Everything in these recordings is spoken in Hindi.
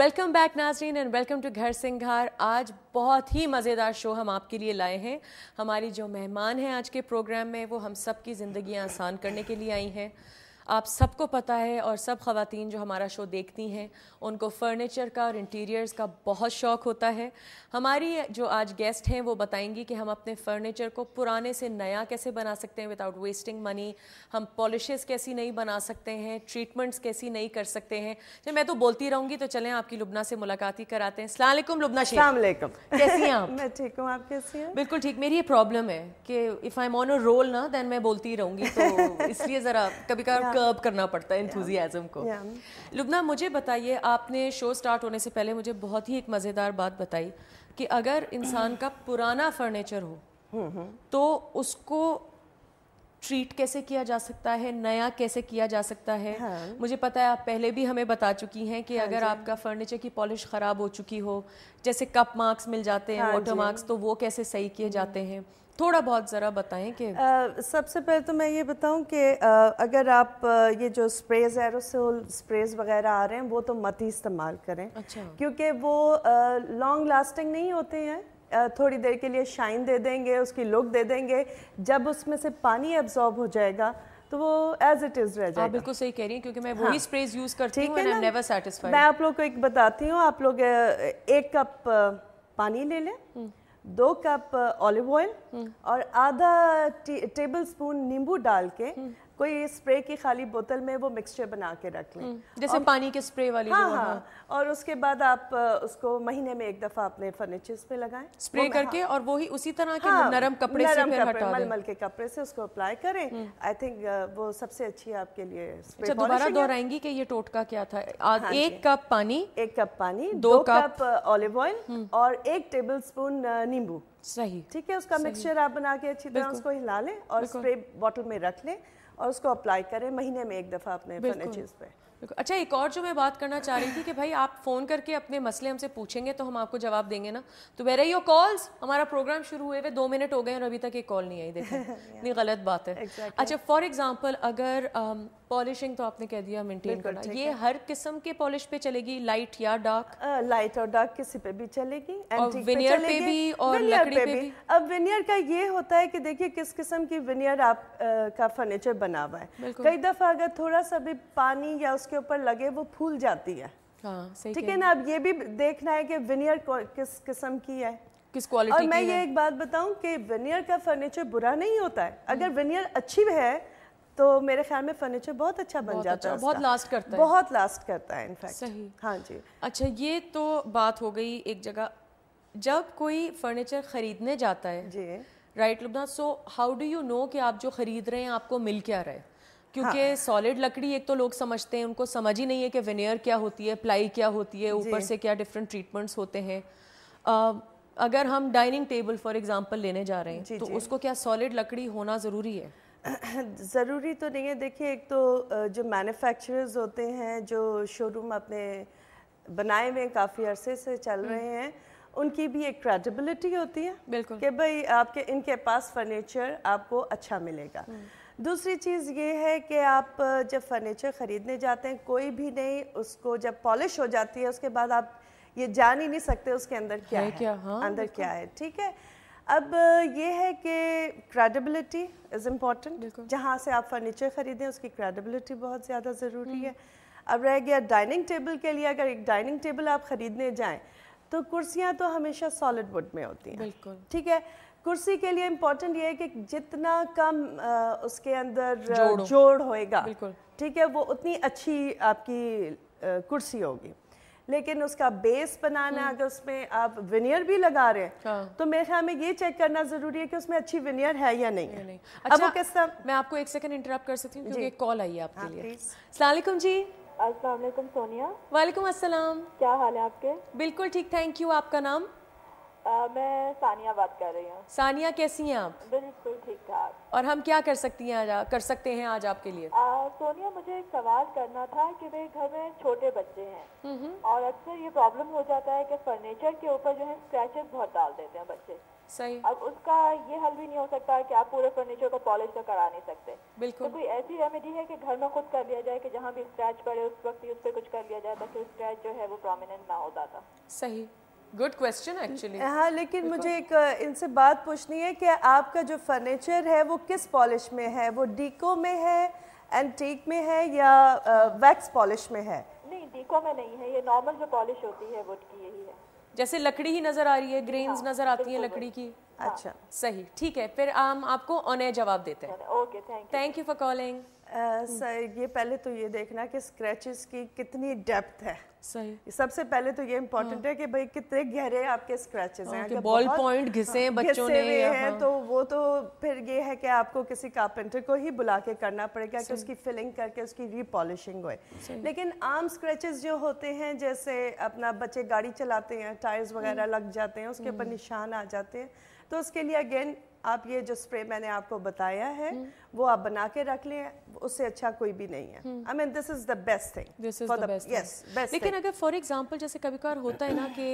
वेलकम बैक नाजरीन and welcome to Ghar Singhar आज बहुत ही मज़ेदार शो हम आपके लिए लाए हैं हमारी जो मेहमान हैं आज के प्रोग्राम में वो हम सब की ज़िंदगी आसान करने के लिए आई हैं आप सबको पता है और सब खातन जो हमारा शो देखती हैं उनको फ़र्नीचर का और इंटीरियर्स का बहुत शौक़ होता है हमारी जो आज गेस्ट हैं वो बताएंगी कि हम अपने फ़र्नीचर को पुराने से नया कैसे बना सकते हैं विदाउट वेस्टिंग मनी हम पॉलिशेस कैसी नहीं बना सकते हैं ट्रीटमेंट्स कैसी नहीं कर सकते हैं जब मैं तो बोलती रहूँगी तो चलें आपकी लुबना से मुलाकात ही कराते हैं सलामकुम लुबना सलामकुम कैसी हैं आप मैं ठीक हूँ आप कैसी हैं बिल्कुल ठीक मेरी ये प्रॉब्लम है कि if I am on a roll ना देन मैं बोलती रहूँगी तो इसलिए ज़रा कभी कभी कर्ब करना पड़ता है इंथुजियाज़म को लुबना मुझे बताइए आपने शो स्टार्ट होने से पहले मुझे बहुत ही एक मज़ेदार बात बताई कि अगर इंसान का पुराना फर्नीचर हो हम्म, हम्म। तो उसको ट्रीट कैसे किया जा सकता है नया कैसे किया जा सकता है हाँ। मुझे पता है आप पहले भी हमें बता चुकी हैं कि हाँ अगर आपका फर्नीचर की पॉलिश ख़राब हो चुकी हो जैसे कप मार्क्स मिल जाते हैं हाँ वाटर मार्क्स तो वो कैसे सही किए हम्म। जाते हैं थोड़ा बहुत ज़रा बताएं कि सबसे पहले तो मैं ये बताऊं कि अगर आप ये जो स्प्रेज एरोसोल स्प्रेज वगैरह आ रहे हैं वो तो मत ही इस्तेमाल करें अच्छा क्योंकि वो लॉन्ग लास्टिंग नहीं होते हैं थोड़ी देर के लिए शाइन दे देंगे उसकी लुक दे देंगे जब उसमें से पानी एब्जॉर्ब हो जाएगा तो वो एज इट इज रह जाएगा आप बिल्कुल सही कह रही हैं क्योंकि मैं वही स्प्रेज हाँ। यूज करती हूँ एंड नेवर सेटिस्फाइड मैं आप लोग को एक बताती हूँ आप लोग एक कप पानी ले लें हम्म। दो कप ऑलिव ऑयल हम्म। और आधा टेबल स्पून नींबू डाल के हम्म। कोई स्प्रे की खाली बोतल में वो मिक्सचर बना के रख लें हम्म, जैसे पानी के स्प्रे वाली हाँ, हाँ, और उसके बाद आप उसको महीने में एक दफ़ा अपने फर्नीचर्स पे लगाएं स्प्रे करके और वही उसी तरह के हाँ, नरम कपड़े से कपड़े हटा मलमल के कपड़े से उसको अप्लाई करें आई हम्म। थिंक वो सबसे अच्छी आपके लिए अच्छा, दोबारा दोहराएंगी कि ये टोटका क्या था हाँ एक कप पानी एक कप पानी दो कप ऑलिव ऑयल हम्म। और एक टेबल स्पून नींबू सही ठीक है उसका मिक्सचर आप बना के अच्छी तरह उसको हिला लें और स्प्रे बॉटल में रख लें और उसको अप्लाई करें महीने में एक दफ़ा अपने फर्नीचर्स पे अच्छा एक और जो मैं बात करना चाह रही थी कि भाई आप फ़ोन करके अपने मसले हमसे पूछेंगे तो हम आपको जवाब देंगे ना तो वेर योर कॉल्स हमारा प्रोग्राम शुरू हुए हुए दो मिनट हो गए और अभी तक एक कॉल नहीं आई देखा इतनी गलत बात है exactly. अच्छा फॉर एग्जाम्पल अगर um, पॉलिशिंग तो आपने कह दिया मेंटेन करना ये हर किस्म के पॉलिश पे चलेगी लाइट या डार्क लाइट और डार्क किसी पे भी चलेगी और विनियर पे, पे भी और लकड़ी पे, पे भी।, अब विनियर का ये होता है कि देखिए किस किस्म की विनियर आप आ, का फर्नीचर बना हुआ है कई दफ़ा अगर थोड़ा सा भी पानी या उसके ऊपर लगे वो फूल जाती है हाँ, ठीक है ना अब ये भी देखना है कि विनियर किस किस्म की है किस क्वालिटी और मैं ये एक बात बताऊं कि विनियर का फर्नीचर बुरा नहीं होता है अगर विनियर हम्म। अच्छी है तो मेरे ख्याल में फर्नीचर बहुत अच्छा बन बहुत जाता अच्छा, है बहुत लास्ट करता है बहुत लास्ट करता है इनफैक्ट सही हाँ जी अच्छा ये तो बात हो गई एक जगह जब कोई फर्नीचर खरीदने जाता है जी right Lubna so how do you know कि आप जो खरीद रहे हैं आपको मिल क्या रहा है क्योंकि सॉलिड हाँ। लकड़ी एक तो लोग समझते हैं उनको समझ ही नहीं है कि विनेयर क्या होती है प्लाई क्या होती है ऊपर से क्या डिफरेंट ट्रीटमेंट्स होते हैं अगर हम डाइनिंग टेबल फॉर एग्जांपल लेने जा रहे हैं तो उसको क्या सॉलिड लकड़ी होना ज़रूरी है ज़रूरी तो नहीं है देखिए एक तो जो मैन्युफैक्चरर्स होते हैं जो शोरूम अपने बनाए हुए काफ़ी अरसे से चल हम्म। रहे हैं उनकी भी एक क्रेडिबिलिटी होती है बिल्कुल कि भाई आपके इनके पास फर्नीचर आपको अच्छा मिलेगा हम्म। दूसरी चीज़ ये है कि आप जब फर्नीचर ख़रीदने जाते हैं कोई भी नहीं उसको जब पॉलिश हो जाती है उसके बाद आप ये जान ही नहीं सकते उसके अंदर क्या है, है क्या? हाँ, अंदर क्या है ठीक है अब ये है कि क्रेडिबिलिटी इज़ इम्पॉर्टेंट जहाँ से आप फर्नीचर ख़रीदें उसकी क्रेडिबिलिटी बहुत ज़्यादा ज़रूरी हम्म। है अब रह गया डाइनिंग टेबल के लिए अगर एक डाइनिंग टेबल आप ख़रीदने जाएं तो कुर्सियाँ तो हमेशा सॉलिड वुड में होती हैं बिल्कुल ठीक है कुर्सी के लिए इम्पोर्टेंट ये है कि जितना कम आ, उसके अंदर जोड़, जोड़ होएगा ठीक है वो उतनी अच्छी आपकी आ, कुर्सी होगी लेकिन उसका बेस बनाना हम्म। अगर उसमें आप विनियर भी लगा रहे हैं हाँ। तो मेरे ख्याल में ये चेक करना जरूरी है कि उसमें अच्छी विनियर है या नहीं, है। नहीं। अच्छा, अब किस मैं आपको एक सेकंड इंटरप्ट कर सकती हूँ क्योंकि एक कॉल आई है आपके हाँ, लिए सलामकुम जी अस्सलाम सोनिया वालेकुम असलम क्या हाल है आपके बिल्कुल ठीक थैंक यू आपका नाम मैं सानिया बात कर रही हूँ सानिया कैसी हैं आप बिल्कुल ठीक ठाक और हम क्या कर सकती हैं आज कर सकते हैं आज आपके लिए आ, सोनिया मुझे एक सवाल करना था कि मेरे घर में छोटे बच्चे हैं हम्म, हम्म। और अक्सर ये प्रॉब्लम हो जाता है कि फर्नीचर के ऊपर जो है स्क्रैचेस बहुत डाल देते हैं बच्चे सही अब उसका ये हल भी नहीं हो सकता कि आप पूरे फर्नीचर को पॉलिश तो करा नहीं सकते बिल्कुल तो कोई ऐसी रेमेडी है कि घर में खुद कर लिया जाए कि जहाँ भी स्क्रैच पड़े उस वक्त ही उस पर कुछ कर लिया जाए ताकि स्क्रैच जो है वो प्रोमिनेंट ना हो जाता सही गुड क्वेश्चन एक्चुअली हाँ लेकिन Because... मुझे एक इनसे बात पूछनी है कि आपका जो फर्नीचर है वो किस पॉलिश में है वो डीको में है एंटीक में है या वैक्स पॉलिश में है नहीं डीको में नहीं है ये नॉर्मल जो पॉलिश होती है वुड की यही है जैसे लकड़ी ही नज़र आ रही है ग्रेन्स हाँ, नज़र आती है लकड़ी की हाँ। अच्छा सही ठीक है फिर हम आपको ऑन जवाब देते हैं okay thank thank you for calling sir ये पहले तो ये देखना कि स्क्रैचेस की कितनी डेप्थ है सही सबसे पहले तो ये इम्पोर्टेंट हाँ। है कि भाई कितने गहरे आपके स्क्रैचेस हैं हाँ, बॉल पॉइंट घिसे बच्चों ने हैं तो वो तो फिर ये है कि आपको किसी कारपेंटर को ही बुला के करना पड़ेगा कि उसकी फिलिंग करके उसकी रीपॉलिशिंग हो लेकिन आम स्क्रैचेस जो होते हैं जैसे अपना बच्चे गाड़ी चलाते हैं टायर्स वगैरह हम्म। लग जाते हैं उसके ऊपर हम्म। निशान आ जाते हैं तो उसके लिए अगेन आप ये जो स्प्रे मैंने आपको बताया है हम्म। वो आप बना के रख लें उससे अच्छा कोई भी नहीं है I mean this is the best thing this is the best yes best लेकिन अगर फॉर एग्जांपल जैसे कभी कभार होता है ना कि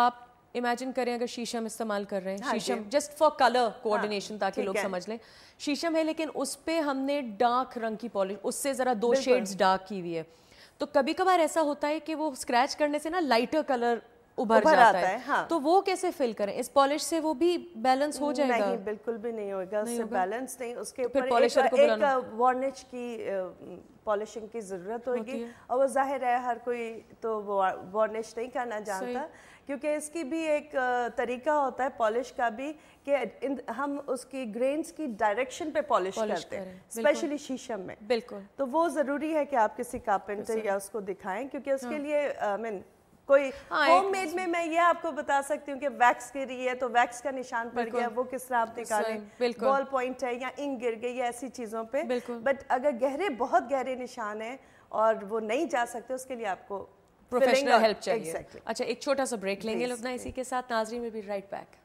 आप इमेजिन करें अगर शीशम इस्तेमाल कर रहे हैं हाँ, शीशम जस्ट फॉर कलर कोऑर्डिनेशन ताकि लोग समझ लें शीशम है लेकिन उस पर हमने डार्क रंग की पॉलिश उससे ज़रा दो शेड्स डार्क की हुई है तो कभी कभार ऐसा होता है कि वो स्क्रैच करने से ना लाइटर कलर उभर, उभर जाता, है, है हाँ। तो वो कैसे फिल करें इस पॉलिश से वो भी बैलेंस हो जाएगा नहीं बिल्कुल भी नहीं होगा उससे बैलेंस नहीं उसके तो ऊपर पॉलिशर को एक वार्निच की पॉलिशिंग की ज़रूरत होगी और वो जाहिर है हर कोई तो वार्निश नहीं करना जानता क्योंकि इसकी भी एक तरीका होता है पॉलिश का भी कि हम उसकी ग्रेन्स की डायरेक्शन पे पॉलिश करते हैं स्पेशली शीशम में बिल्कुल तो वो ज़रूरी है कि आप किसी कारपेंटर या उसको दिखाएं क्योंकि उसके हाँ। लिए आई मीन कोई होम हाँ, मेड में मैं ये आपको बता सकती हूँ कि वैक्स गिरी है तो वैक्स का निशान पड़ गया वो किस तरह आप निकालें बॉल पॉइंट है या इंक गिर गई है ऐसी चीज़ों पे बट अगर गहरे बहुत गहरे निशान है और वो नहीं जा सकते उसके लिए आपको प्रोफेशनल हेल्प चाहिए exactly. अच्छा एक छोटा सा ब्रेक लेंगे लोग ना इसी के साथ नाजरी में भी राइट बैक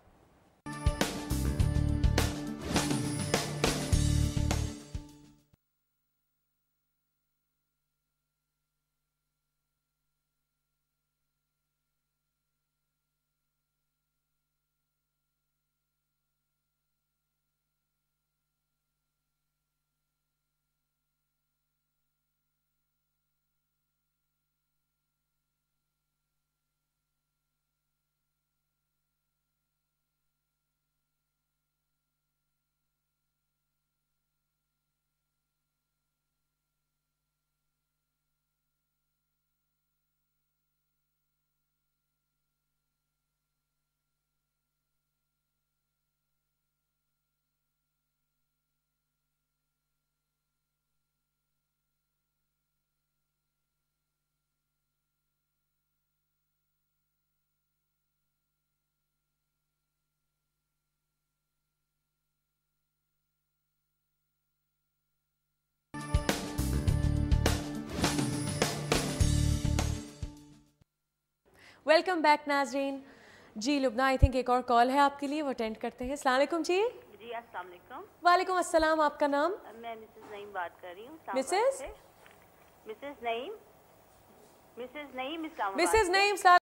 वेलकम बैक नाजरीन जी लुबना आई थिंक एक और कॉल है आपके लिए वो अटेंड करते हैं सलामकुम जी जी अस्सलाम वालेकुम अस्सलाम आपका नाम मैं मिसेस नईम बात कर रही हूँ Mrs Mrs Naeem Mrs Naeem Mrs Naeem